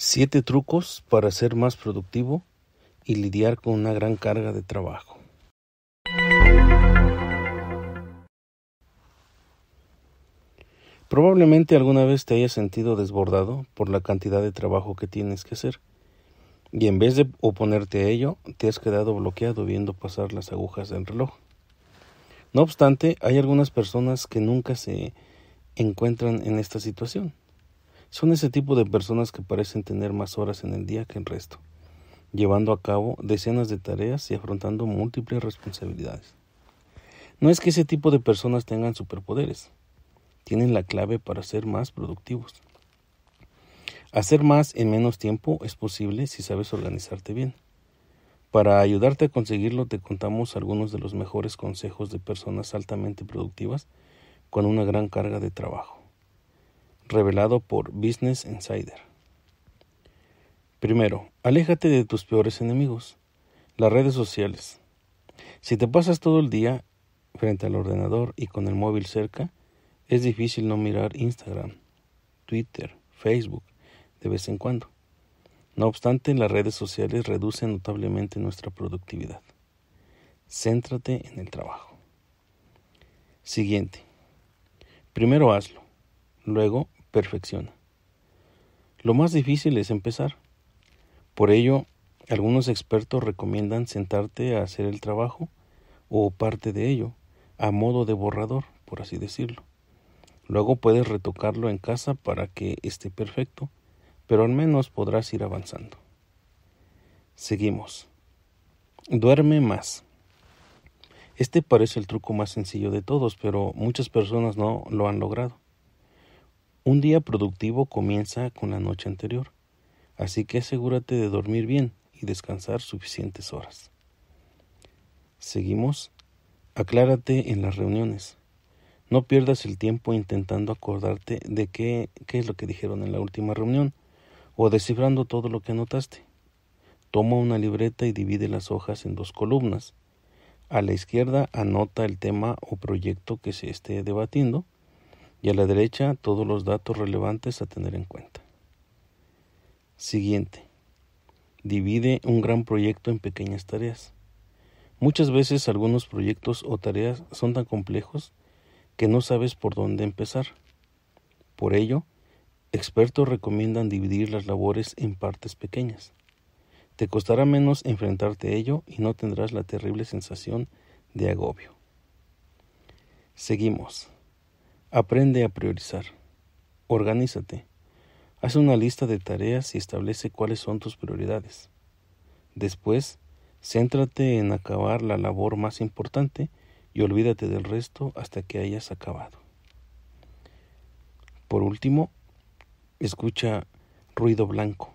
Siete trucos para ser más productivo y lidiar con una gran carga de trabajo. Probablemente alguna vez te hayas sentido desbordado por la cantidad de trabajo que tienes que hacer y en vez de oponerte a ello te has quedado bloqueado viendo pasar las agujas del reloj. No obstante, hay algunas personas que nunca se encuentran en esta situación son ese tipo de personas que parecen tener más horas en el día que el resto, llevando a cabo decenas de tareas y afrontando múltiples responsabilidades. No es que ese tipo de personas tengan superpoderes, tienen la clave para ser más productivos. Hacer más en menos tiempo es posible si sabes organizarte bien. Para ayudarte a conseguirlo te contamos algunos de los mejores consejos de personas altamente productivas con una gran carga de trabajo revelado por Business Insider. Primero, aléjate de tus peores enemigos, las redes sociales. Si te pasas todo el día frente al ordenador y con el móvil cerca, es difícil no mirar Instagram, Twitter, Facebook de vez en cuando. No obstante, las redes sociales reducen notablemente nuestra productividad. Céntrate en el trabajo. Siguiente. Primero hazlo, luego perfecciona. Lo más difícil es empezar. Por ello, algunos expertos recomiendan sentarte a hacer el trabajo o parte de ello, a modo de borrador, por así decirlo. Luego puedes retocarlo en casa para que esté perfecto, pero al menos podrás ir avanzando. Seguimos. Duerme más. Este parece el truco más sencillo de todos, pero muchas personas no lo han logrado. Un día productivo comienza con la noche anterior, así que asegúrate de dormir bien y descansar suficientes horas. Seguimos. Aclárate en las reuniones. No pierdas el tiempo intentando acordarte de qué, qué es lo que dijeron en la última reunión o descifrando todo lo que anotaste. Toma una libreta y divide las hojas en dos columnas. A la izquierda anota el tema o proyecto que se esté debatiendo y a la derecha todos los datos relevantes a tener en cuenta. Siguiente. Divide un gran proyecto en pequeñas tareas. Muchas veces algunos proyectos o tareas son tan complejos que no sabes por dónde empezar. Por ello, expertos recomiendan dividir las labores en partes pequeñas. Te costará menos enfrentarte a ello y no tendrás la terrible sensación de agobio. Seguimos. Aprende a priorizar. Organízate. Haz una lista de tareas y establece cuáles son tus prioridades. Después, céntrate en acabar la labor más importante y olvídate del resto hasta que hayas acabado. Por último, escucha ruido blanco.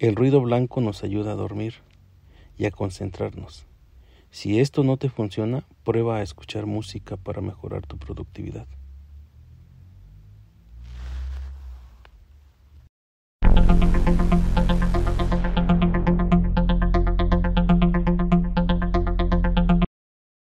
El ruido blanco nos ayuda a dormir y a concentrarnos. Si esto no te funciona, prueba a escuchar música para mejorar tu productividad.